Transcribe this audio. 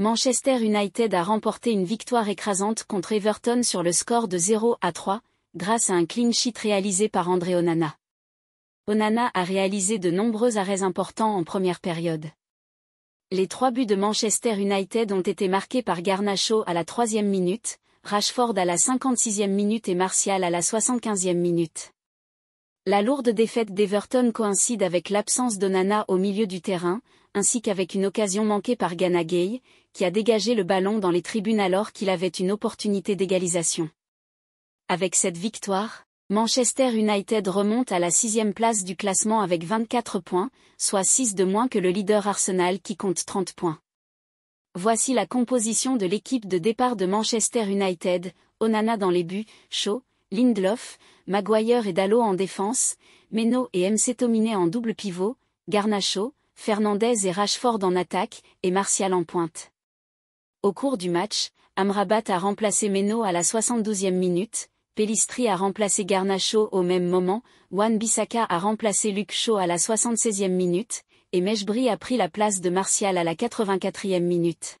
Manchester United a remporté une victoire écrasante contre Everton sur le score de 0 à 3, grâce à un clean sheet réalisé par André Onana. Onana a réalisé de nombreux arrêts importants en première période. Les trois buts de Manchester United ont été marqués par Garnacho à la troisième minute, Rashford à la 56 sixième minute et Martial à la 75e minute. La lourde défaite d'Everton coïncide avec l'absence d'Onana au milieu du terrain, ainsi qu'avec une occasion manquée par Gana Gay, qui a dégagé le ballon dans les tribunes alors qu'il avait une opportunité d'égalisation. Avec cette victoire, Manchester United remonte à la sixième place du classement avec 24 points, soit 6 de moins que le leader Arsenal qui compte 30 points. Voici la composition de l'équipe de départ de Manchester United, Onana dans les buts, Shaw, Lindelof, Maguire et Dallo en défense, Meno et MC Tominé en double pivot, Garnacho, Fernandez et Rashford en attaque, et Martial en pointe. Au cours du match, Amrabat a remplacé Meno à la 72e minute, Pellistri a remplacé Garnacho au même moment, Juan Bissaka a remplacé Luke Shaw à la 76e minute, et Mejbri a pris la place de Martial à la 84e minute.